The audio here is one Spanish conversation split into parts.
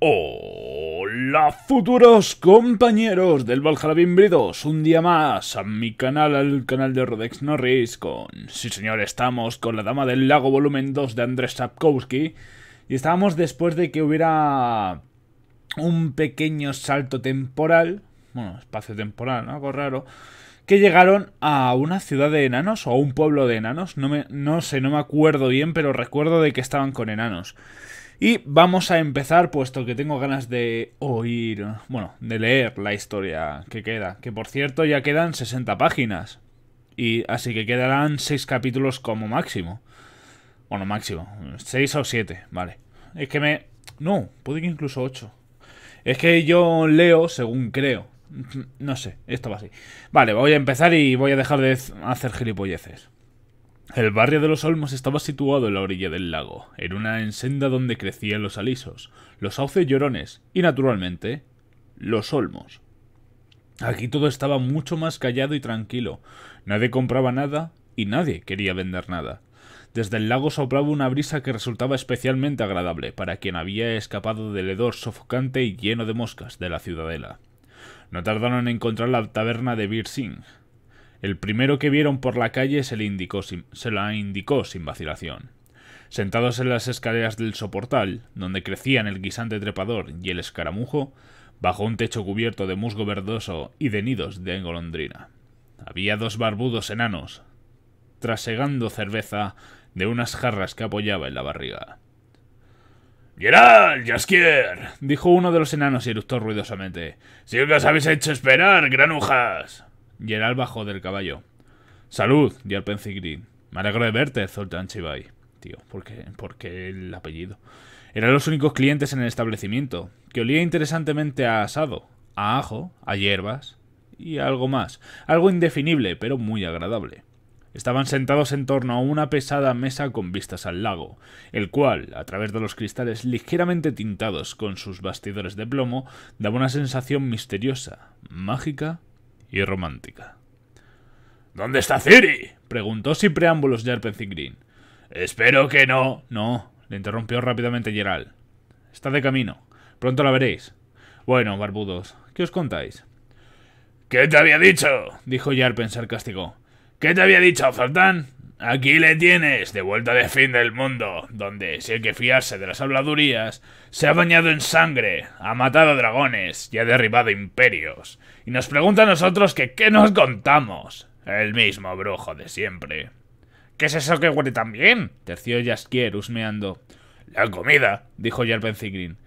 Hola futuros compañeros del Valhalla, bienvenidos un día más a mi canal, al canal de Rodex Norris con... Sí señor, estamos con la Dama del Lago volumen 2 de Andrés Sapkowski y estábamos después de que hubiera un pequeño salto temporal, bueno, espacio temporal, Algo raro, que llegaron a una ciudad de enanos o a un pueblo de enanos, no, me, no sé, no me acuerdo bien, pero recuerdo de que estaban con enanos. Y vamos a empezar, puesto que tengo ganas de oír, bueno, de leer la historia que queda. Que por cierto ya quedan 60 páginas. Y así que quedarán 6 capítulos como máximo. Bueno, máximo. 6 o 7, vale. Es que me... No, puede que incluso 8. Es que yo leo según creo. No sé, esto va así. Vale, voy a empezar y voy a dejar de hacer gilipolleces. El barrio de los Olmos estaba situado en la orilla del lago, en una ensenda donde crecían los alisos, los sauces llorones y, naturalmente, los olmos. Aquí todo estaba mucho más callado y tranquilo. Nadie compraba nada y nadie quería vender nada. Desde el lago soplaba una brisa que resultaba especialmente agradable para quien había escapado del hedor sofocante y lleno de moscas de la ciudadela. No tardaron en encontrar la taberna de Birsing, el primero que vieron por la calle se, indicó se la indicó sin vacilación. Sentados en las escaleras del soportal, donde crecían el guisante trepador y el escaramujo, bajo un techo cubierto de musgo verdoso y de nidos de engolondrina. Había dos barbudos enanos, trasegando cerveza de unas jarras que apoyaba en la barriga. ¡Geral, Jaskier, dijo uno de los enanos y eructó ruidosamente. Si os habéis hecho esperar, granujas. Y el bajo del caballo. ¡Salud, Geralt Me alegro de verte, Zoltán Chibai. Tío, ¿por qué, el apellido? Eran los únicos clientes en el establecimiento, que olía interesantemente a asado, a ajo, a hierbas y algo más. Algo indefinible, pero muy agradable. Estaban sentados en torno a una pesada mesa con vistas al lago, el cual, a través de los cristales ligeramente tintados con sus bastidores de plomo, daba una sensación misteriosa, mágica y romántica. ¿Dónde está Ciri? preguntó sin preámbulos Jarpen Green. Espero que no. No, le interrumpió rápidamente Gerald. Está de camino. Pronto la veréis. Bueno, barbudos, ¿qué os contáis? ¿Qué te había dicho? dijo Jarpen sarcástico. ¿Qué te había dicho, Zoltán? Aquí le tienes, de vuelta de fin del mundo, donde, si hay que fiarse de las habladurías, se ha bañado en sangre, ha matado dragones y ha derribado imperios, y nos pregunta a nosotros que qué nos contamos. El mismo brujo de siempre. ¿Qué es eso que huele tan bien? terció Jaskier, husmeando. La comida, dijo Zigrin.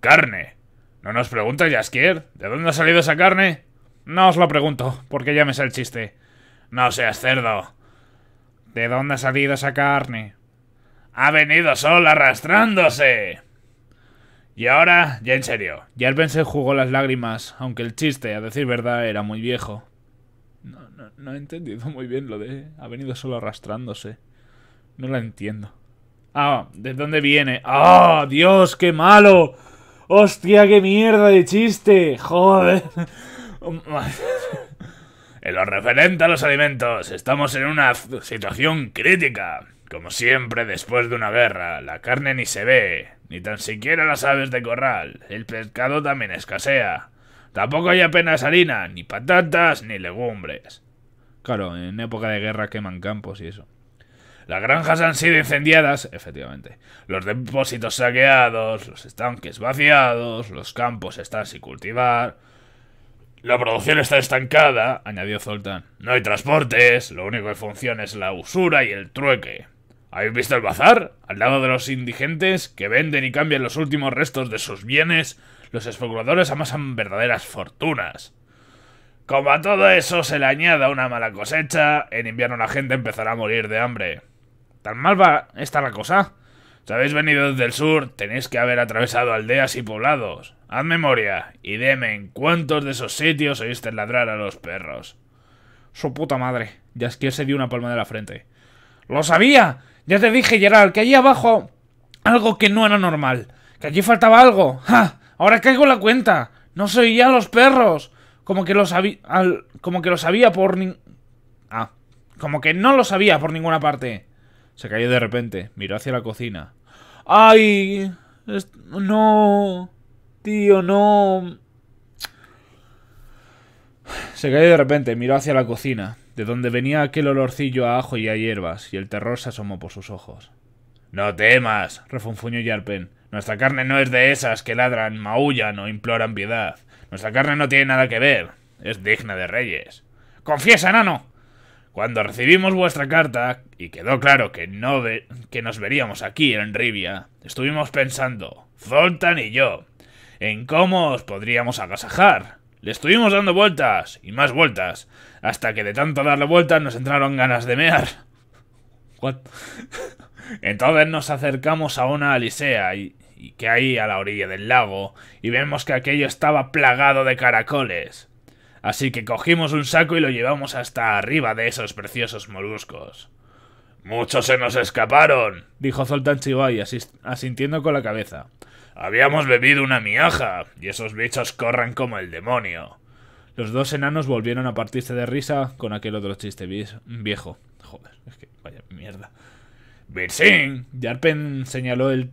Carne. ¿No nos pregunta Jaskier? ¿De dónde ha salido esa carne? No os lo pregunto, porque ya me sé el chiste. No seas cerdo. ¿De dónde ha salido esa carne? Ha venido solo arrastrándose. Y ahora, ya en serio, Jarven se jugó las lágrimas, aunque el chiste, a decir verdad, era muy viejo. No, no, no he entendido muy bien lo de ha venido solo arrastrándose. No la entiendo. Ah, ¿de dónde viene? ¡Ah, Dios, qué malo! ¡Hostia, qué mierda de chiste! ¡Joder! Oh, en lo referente a los alimentos, estamos en una situación crítica. Como siempre, después de una guerra, la carne ni se ve, ni tan siquiera las aves de corral. El pescado también escasea. Tampoco hay apenas harina, ni patatas, ni legumbres. Claro, en época de guerra queman campos y eso. Las granjas han sido incendiadas, efectivamente. Los depósitos saqueados, los estanques vaciados, los campos están sin cultivar. La producción está estancada, añadió Zoltán. No hay transportes, lo único que funciona es la usura y el trueque. ¿Habéis visto el bazar? Al lado de los indigentes que venden y cambian los últimos restos de sus bienes, los especuladores amasan verdaderas fortunas. Como a todo eso se le añada una mala cosecha, en invierno la gente empezará a morir de hambre. ¿Tan mal va esta la cosa? Si habéis venido desde el sur, tenéis que haber atravesado aldeas y poblados. Haz memoria y deme en cuántos de esos sitios oíste ladrar a los perros. Su puta madre. él se dio una palma de la frente. ¡Lo sabía! Ya te dije, Gerald, que allí abajo algo que no era normal. Que allí faltaba algo. ¡Ja! Ahora caigo la cuenta. No se oía a los perros. Como que lo sabía... Como que lo sabía por... Ni ah. Como que no lo sabía por ninguna parte. Se cayó de repente. Miró hacia la cocina. ¡Ay! No. Tío, no. Se cayó de repente, miró hacia la cocina, de donde venía aquel olorcillo a ajo y a hierbas, y el terror se asomó por sus ojos. No temas, refunfuñó Yarpen. Nuestra carne no es de esas que ladran, maullan o imploran piedad. Nuestra carne no tiene nada que ver. Es digna de reyes. ¡Confiesa, nano! Cuando recibimos vuestra carta, y quedó claro que, no que nos veríamos aquí en Rivia, estuvimos pensando, Zoltan y yo, en cómo os podríamos agasajar. Le estuvimos dando vueltas y más vueltas, hasta que de tanto darle vueltas nos entraron ganas de mear. Entonces nos acercamos a una alisea y, que hay a la orilla del lago, y vemos que aquello estaba plagado de caracoles. Así que cogimos un saco y lo llevamos hasta arriba de esos preciosos moluscos. Muchos se nos escaparon, dijo Zoltán Chivay, asintiendo con la cabeza. Habíamos bebido una miaja, y esos bichos corran como el demonio. Los dos enanos volvieron a partirse de risa con aquel otro chiste viejo. Joder, es que vaya mierda. Birsin, Yarpen señaló al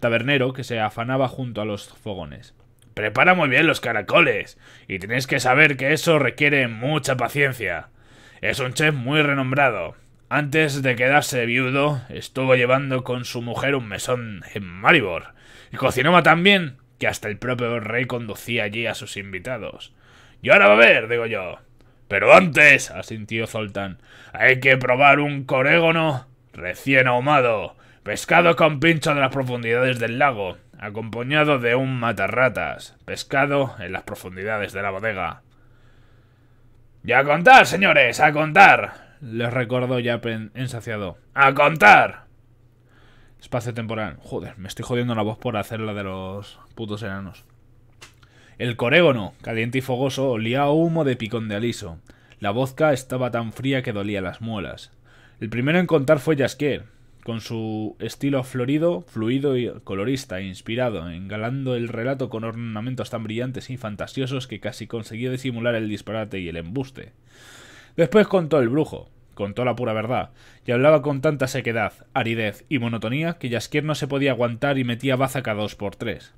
tabernero que se afanaba junto a los fogones prepara muy bien los caracoles, y tenéis que saber que eso requiere mucha paciencia. Es un chef muy renombrado. Antes de quedarse viudo, estuvo llevando con su mujer un mesón en Maribor, y cocinaba tan bien que hasta el propio rey conducía allí a sus invitados. Y ahora va a ver, digo yo. Pero antes, asintió Zoltán, hay que probar un corégono recién ahumado, pescado con pincho de las profundidades del lago, acompañado de un matarratas, pescado en las profundidades de la bodega. ¡Y a contar, señores! ¡A contar! Les recordó ya ensaciado. ¡A contar! Espacio temporal. Joder, me estoy jodiendo la voz por hacer la de los putos enanos. El corégono, caliente y fogoso, olía a humo de picón de aliso. La vodka estaba tan fría que dolía las muelas. El primero en contar fue Jasquier, con su estilo florido, fluido y colorista inspirado, engalando el relato con ornamentos tan brillantes y fantasiosos que casi conseguía disimular el disparate y el embuste. Después contó el brujo, contó la pura verdad, y hablaba con tanta sequedad, aridez y monotonía que Jaskier no se podía aguantar y metía baza cada dos por tres,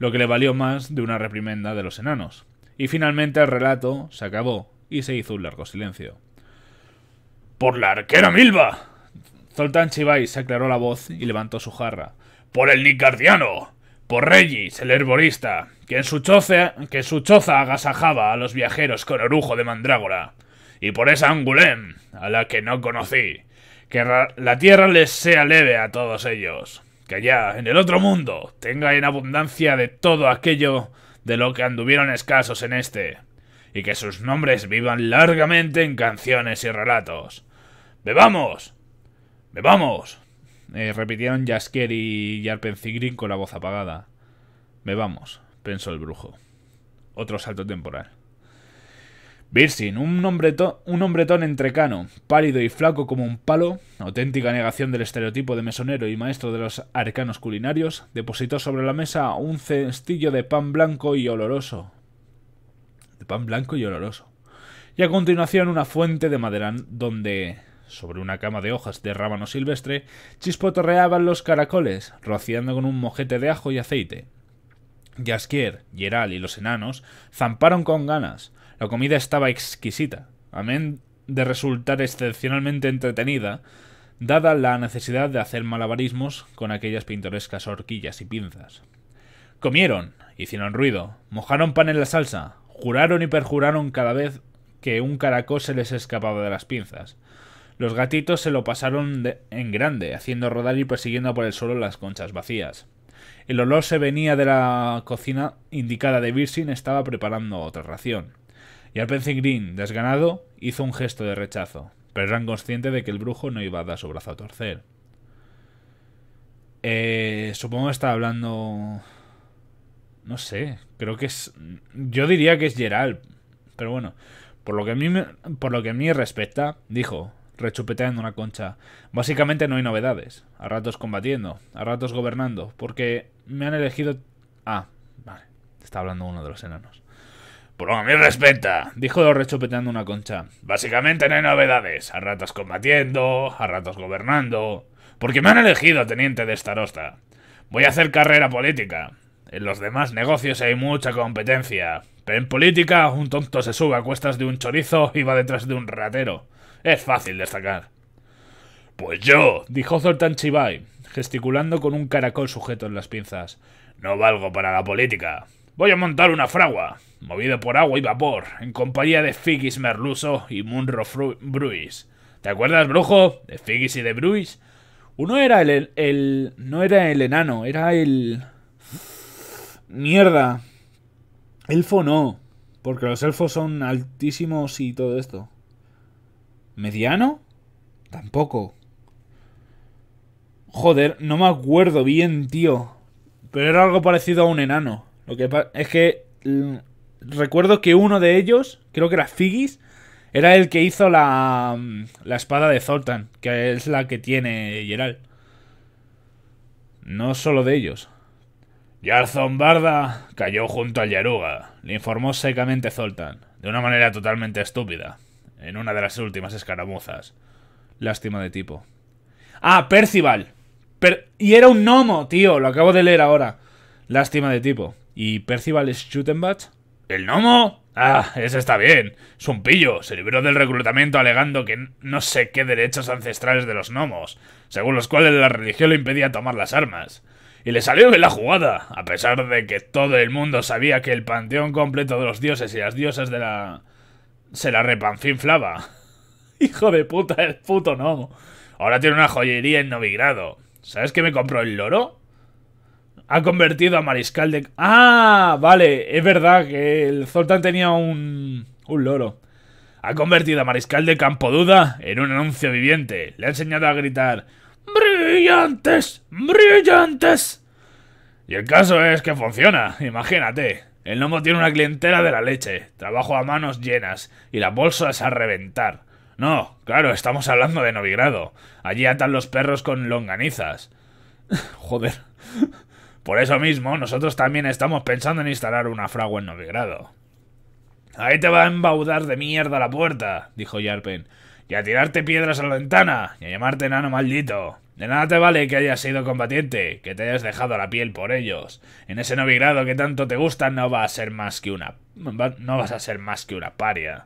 lo que le valió más de una reprimenda de los enanos. Y finalmente el relato se acabó y se hizo un largo silencio. ¡Por la arquera Milva! Zoltán se aclaró la voz y levantó su jarra. ¡Por el Nicardiano! ¡Por Regis, el herborista! Que en su choza, que su choza agasajaba a los viajeros con orujo de mandrágora. Y por esa Angulem, a la que no conocí. Que la tierra les sea leve a todos ellos. Que allá, en el otro mundo, tenga en abundancia de todo aquello de lo que anduvieron escasos en este. Y que sus nombres vivan largamente en canciones y relatos. ¡Bebamos! —¡Vamos! Eh, repitieron Jasker y Yarpencigrin con la voz apagada. Me —¡Vamos! pensó el brujo. Otro salto temporal. Birsin, un, un hombretón entrecano, pálido y flaco como un palo, auténtica negación del estereotipo de mesonero y maestro de los arcanos culinarios, depositó sobre la mesa un cestillo de pan blanco y oloroso. De pan blanco y oloroso. Y a continuación una fuente de madera donde sobre una cama de hojas de rábano silvestre chispotorreaban los caracoles, rociando con un mojete de ajo y aceite. Jasquier, Geral y los enanos zamparon con ganas. La comida estaba exquisita, amén de resultar excepcionalmente entretenida, dada la necesidad de hacer malabarismos con aquellas pintorescas horquillas y pinzas. Comieron, hicieron ruido, mojaron pan en la salsa, juraron y perjuraron cada vez que un caracol se les escapaba de las pinzas. Los gatitos se lo pasaron en grande, haciendo rodar y persiguiendo por el suelo las conchas vacías. El olor se venía de la cocina indicada de Birsin estaba preparando otra ración. Y Alpence Green, desganado, hizo un gesto de rechazo, pero eran consciente de que el brujo no iba a dar su brazo a torcer. Eh, supongo que está hablando... No sé, creo que es... Yo diría que es Gerald, pero bueno. Por lo que a mí, por lo que a mí respecta, dijo, rechupeteando una concha. Básicamente no hay novedades. A ratos combatiendo, a ratos gobernando, porque me han elegido... Ah, vale. Está hablando uno de los enanos. Por lo que me respeta, dijo rechupeteando una concha. Básicamente no hay novedades. A ratos combatiendo, a ratos gobernando. Porque me han elegido teniente de Starosta. Voy a hacer carrera política. En los demás negocios hay mucha competencia. Pero en política, un tonto se sube a cuestas de un chorizo y va detrás de un ratero. Es fácil destacar. Pues yo, dijo Zoltán Chivay, gesticulando con un caracol sujeto en las pinzas. No valgo para la política. Voy a montar una fragua, Movido por agua y vapor, en compañía de Figgis Merluso y Munro Bruis. ¿Te acuerdas, brujo? De Figgis y de Bruis. Uno era el, el, No era el enano, era el... Mierda. Elfo no. Porque los elfos son altísimos y todo esto. ¿Mediano? Tampoco. Joder, no me acuerdo bien, tío. Pero era algo parecido a un enano. Lo que es que recuerdo que uno de ellos, creo que era Figgis, era el que hizo la, mm, la espada de Zoltan, que es la que tiene Geral. No solo de ellos. Yarzon Barda cayó junto al Yaruga, le informó secamente Zoltan, de una manera totalmente estúpida en una de las últimas escaramuzas. Lástima de tipo. ¡Ah, Percival! y era un gnomo, tío, lo acabo de leer ahora. Lástima de tipo. ¿Y Percival Schuttenbach? ¿El gnomo? Ah, ese está bien. Es un pillo. Se libró del reclutamiento alegando que no sé qué derechos ancestrales de los gnomos, según los cuales la religión le impedía tomar las armas. Y le salió bien la jugada, a pesar de que todo el mundo sabía que el panteón completo de los dioses y las diosas de la se la repanfinflaba. Hijo de puta, el puto no. Ahora tiene una joyería en Novigrado. ¿Sabes qué me compró el loro? Ha convertido a mariscal de... ¡Ah! Vale, es verdad que el Zoltan tenía un... un loro. Ha convertido a mariscal de Campo Duda en un anuncio viviente. Le ha enseñado a gritar... ¡Brillantes! ¡Brillantes! Y el caso es que funciona, imagínate. El lomo tiene una clientela de la leche, trabajo a manos llenas y la bolsa es a reventar. No, claro, estamos hablando de Novigrado. Allí atan los perros con longanizas. Joder. Por eso mismo, nosotros también estamos pensando en instalar una fragua en Novigrado. Ahí te va a embaudar de mierda la puerta, dijo Yarpen, y a tirarte piedras a la ventana, y a llamarte enano maldito. De nada te vale que hayas sido combatiente, que te hayas dejado la piel por ellos. En ese novigrado que tanto te gusta no va a ser más que una... no vas a ser más que una paria.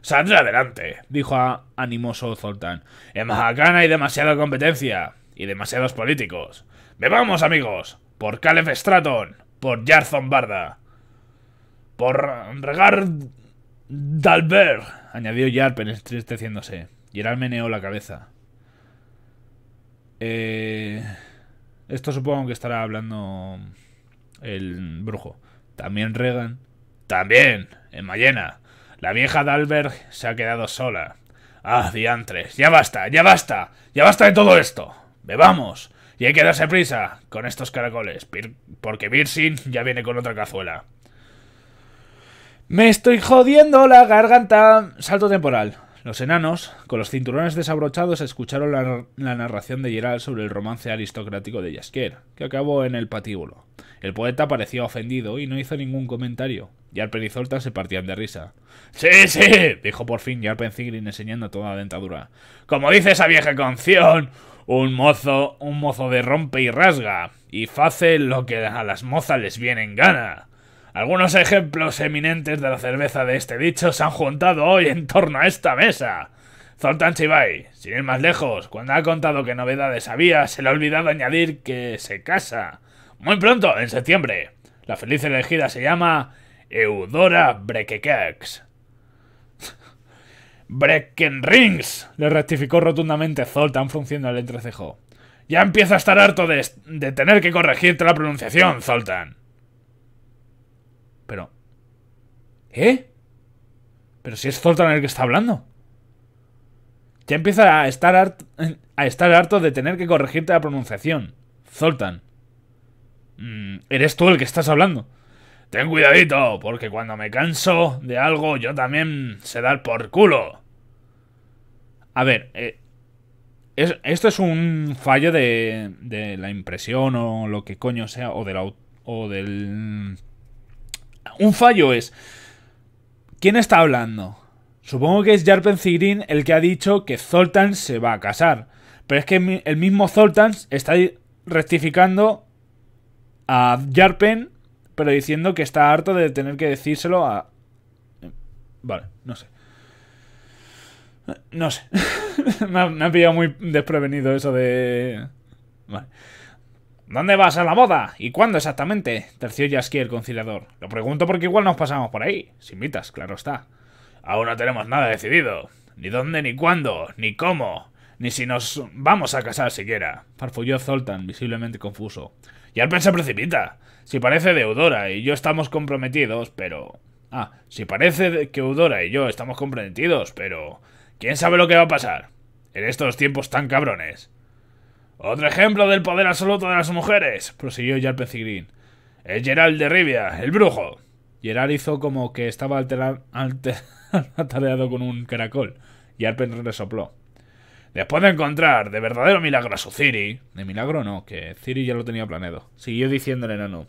Saldrá adelante, dijo a animoso Zoltán. En Mahakana hay demasiada competencia y demasiados políticos. ¡Bebamos, amigos! Por Calef Straton! por Jarzon Barda, por Regard Dalbert, añadió Yarp entristeciéndose. él meneó la cabeza. Eh, esto supongo que estará hablando el brujo. También Regan. También, en Mayena. La vieja Dalberg se ha quedado sola. Ah, diantres. Ya basta, ya basta. Ya basta de todo esto. Bebamos. Y hay que darse prisa con estos caracoles. Porque Birsin ya viene con otra cazuela. Me estoy jodiendo la garganta. Salto temporal. Los enanos, con los cinturones desabrochados, escucharon la, narración de Gerald sobre el romance aristocrático de Yasker, que acabó en el patíbulo. El poeta parecía ofendido y no hizo ningún comentario. y y se partían de risa. ¡Sí, sí! dijo por fin Yarpen Zigrin enseñando toda la dentadura. Como dice esa vieja canción, un mozo, un mozo de rompe y rasga, y face lo que a las mozas les viene en gana. Algunos ejemplos eminentes de la cerveza de este dicho se han juntado hoy en torno a esta mesa. Zoltan Chivay, sin ir más lejos, cuando ha contado qué novedades había, se le ha olvidado añadir que se casa. Muy pronto, en septiembre. La feliz elegida se llama Eudora Brekekex. Rings, le rectificó rotundamente Zoltan, frunciendo el entrecejo. Ya empiezo a estar harto de, de tener que corregirte la pronunciación, Zoltan. ¿Eh? Pero si es Zoltan el que está hablando. Ya empieza a estar, harto, a estar harto de tener que corregirte la pronunciación. Zoltan. Mm, eres tú el que estás hablando. Ten cuidadito, porque cuando me canso de algo yo también se da el por culo. A ver, eh, esto es un fallo de, de, la impresión o lo que coño sea, o del... O del un fallo es ¿Quién está hablando? Supongo que es Jarpen Zigrin el que ha dicho que Zoltan se va a casar. Pero es que el mismo Zoltan está rectificando a Jarpen, pero diciendo que está harto de tener que decírselo a... Vale, no sé. No sé. me, ha, pillado muy desprevenido eso de... Vale. ¿Dónde vas a la boda? ¿Y cuándo exactamente? Terció Yasky conciliador. Lo pregunto porque igual nos pasamos por ahí. Si invitas, claro está. Aún no tenemos nada decidido. Ni dónde, ni cuándo, ni cómo, ni si nos vamos a casar siquiera. Farfulló Zoltan, visiblemente confuso. Y Alpen se precipita. Si parece de Eudora y yo estamos comprometidos, pero... Ah, si parece que Eudora y yo estamos comprometidos, pero... ¿Quién sabe lo que va a pasar? En estos tiempos tan cabrones. Otro ejemplo del poder absoluto de las mujeres, prosiguió ya el Es Gerald de Rivia, el brujo. Gerald hizo como que estaba alterado, atareado con un caracol, y le resopló. Después de encontrar de verdadero milagro a su Ciri, de milagro no, que Ciri ya lo tenía planeado, siguió diciendo el enano.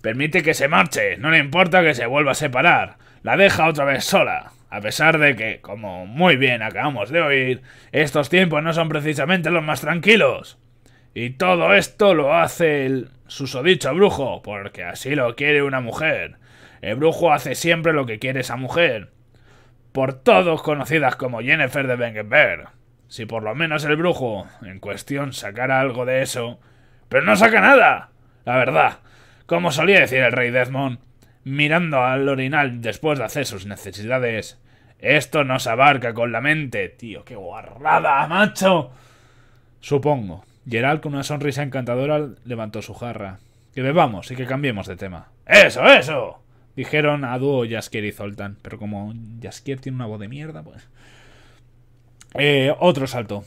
Permite que se marche, no le importa que se vuelva a separar, la deja otra vez sola. A pesar de que, como muy bien acabamos de oír, estos tiempos no son precisamente los más tranquilos. Y todo esto lo hace el susodicho brujo, porque así lo quiere una mujer. El brujo hace siempre lo que quiere esa mujer. Por todos conocidas como Jennifer de Bengenberg. Si por lo menos el brujo en cuestión sacara algo de eso. Pero no saca nada. La verdad. Como solía decir el rey Desmond, mirando al orinal después de hacer sus necesidades. Esto nos abarca con la mente, tío. ¡Qué guarrada, macho! Supongo. Gerald, con una sonrisa encantadora, levantó su jarra. Que bebamos y que cambiemos de tema. ¡Eso, eso! Dijeron a dúo Jaskier y Zoltan. Pero como Jaskier tiene una voz de mierda, pues. Eh, otro salto.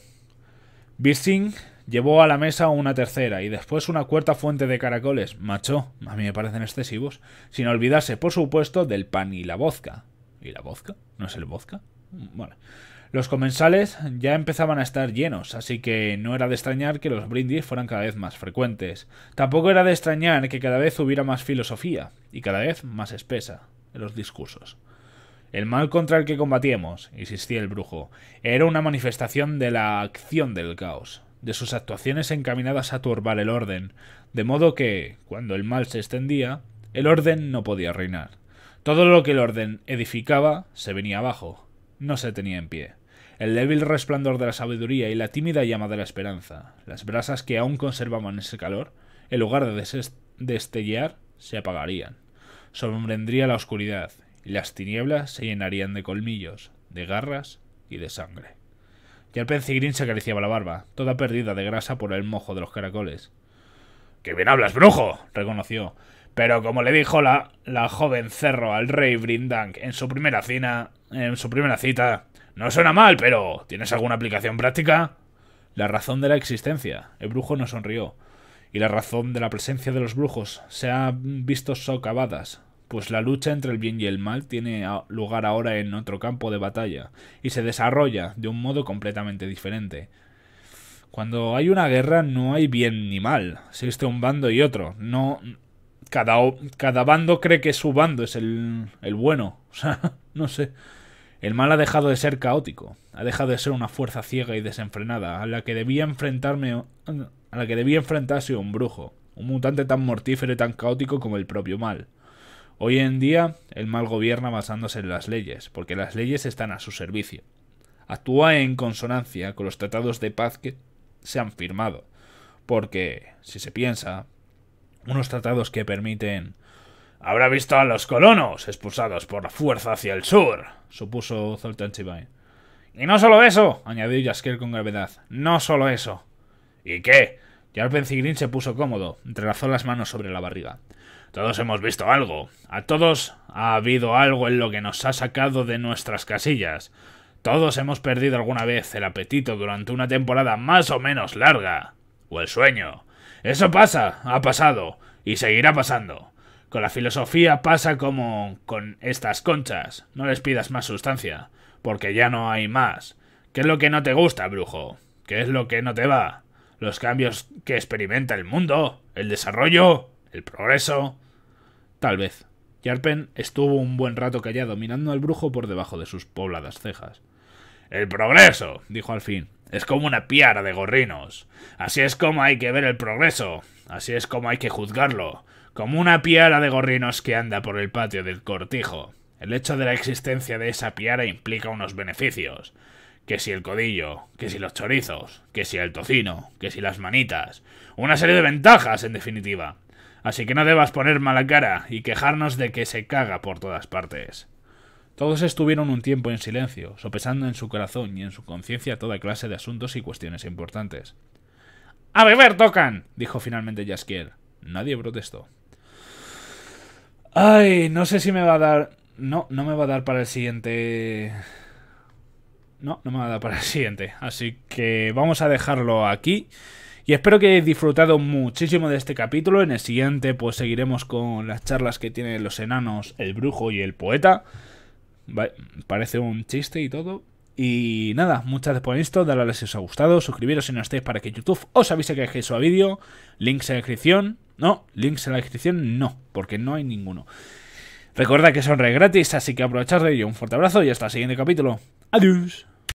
Birsing llevó a la mesa una tercera y después una cuarta fuente de caracoles. Macho, a mí me parecen excesivos. Sin olvidarse, por supuesto, del pan y la vodka. ¿Y la vodka? ¿No es el vodka? Bueno. Los comensales ya empezaban a estar llenos, así que no era de extrañar que los brindis fueran cada vez más frecuentes. Tampoco era de extrañar que cada vez hubiera más filosofía, y cada vez más espesa, en los discursos. El mal contra el que combatíamos, insistía el brujo, era una manifestación de la acción del caos, de sus actuaciones encaminadas a turbar el orden, de modo que, cuando el mal se extendía, el orden no podía reinar. Todo lo que el orden edificaba se venía abajo, no se tenía en pie el débil resplandor de la sabiduría y la tímida llama de la esperanza, las brasas que aún conservaban ese calor, en lugar de destellar, se apagarían. Sobrevendría la oscuridad, y las tinieblas se llenarían de colmillos, de garras y de sangre. Y el pencigrín se acariciaba la barba, toda perdida de grasa por el mojo de los caracoles. ¡Qué bien hablas, brujo! reconoció, pero como le dijo la, la joven cerro al rey Brindank en su primera cena, en su primera cita, no suena mal, pero ¿tienes alguna aplicación práctica? La razón de la existencia. El brujo no sonrió. Y la razón de la presencia de los brujos se ha visto socavadas, pues la lucha entre el bien y el mal tiene lugar ahora en otro campo de batalla, y se desarrolla de un modo completamente diferente. Cuando hay una guerra no hay bien ni mal, existe un bando y otro, no cada, bando cree que su bando es el, el bueno. O sea, no sé. El mal ha dejado de ser caótico, ha dejado de ser una fuerza ciega y desenfrenada a la que debía enfrentarme a la que debía enfrentarse un brujo, un mutante tan mortífero y tan caótico como el propio mal. Hoy en día el mal gobierna basándose en las leyes, porque las leyes están a su servicio. Actúa en consonancia con los tratados de paz que se han firmado, porque si se piensa, unos tratados que permiten... Habrá visto a los colonos expulsados por la fuerza hacia el sur, supuso Zoltan Chibai. Y no solo eso, añadió Jasker con gravedad, no solo eso. ¿Y qué? el Zigrin se puso cómodo, entrelazó las manos sobre la barriga. Todos hemos visto algo, a todos ha habido algo en lo que nos ha sacado de nuestras casillas. Todos hemos perdido alguna vez el apetito durante una temporada más o menos larga, o el sueño, eso pasa, ha pasado y seguirá pasando. Con la filosofía pasa como con estas conchas. No les pidas más sustancia, porque ya no hay más. ¿Qué es lo que no te gusta, brujo? ¿Qué es lo que no te va? Los cambios que experimenta el mundo, el desarrollo, el progreso. Tal vez. Yarpen estuvo un buen rato callado mirando al brujo por debajo de sus pobladas cejas. El progreso, dijo al fin. Es como una piara de gorrinos. Así es como hay que ver el progreso. Así es como hay que juzgarlo. Como una piara de gorrinos que anda por el patio del cortijo. El hecho de la existencia de esa piara implica unos beneficios. Que si el codillo, que si los chorizos, que si el tocino, que si las manitas. Una serie de ventajas, en definitiva. Así que no debas poner mala cara y quejarnos de que se caga por todas partes. Todos estuvieron un tiempo en silencio, sopesando en su corazón y en su conciencia toda clase de asuntos y cuestiones importantes. ¡A beber tocan! dijo finalmente Jaskier. Nadie protestó. Ay, no sé si me va a dar... No, no me va a dar para el siguiente... No, no me va a dar para el siguiente. Así que vamos a dejarlo aquí. Y espero que hayáis disfrutado muchísimo de este capítulo. En el siguiente pues seguiremos con las charlas que tienen los enanos, el brujo y el poeta. ¿vale? Parece un chiste y todo. Y nada, muchas gracias por esto, dale a like si os ha gustado, suscribiros si no estáis para que YouTube os avise que dejéis su vídeo, links en la descripción, no, links en la descripción no, porque no hay ninguno. Recuerda que son re gratis, así que aprovechad de ello, un fuerte abrazo y hasta el siguiente capítulo. Adiós.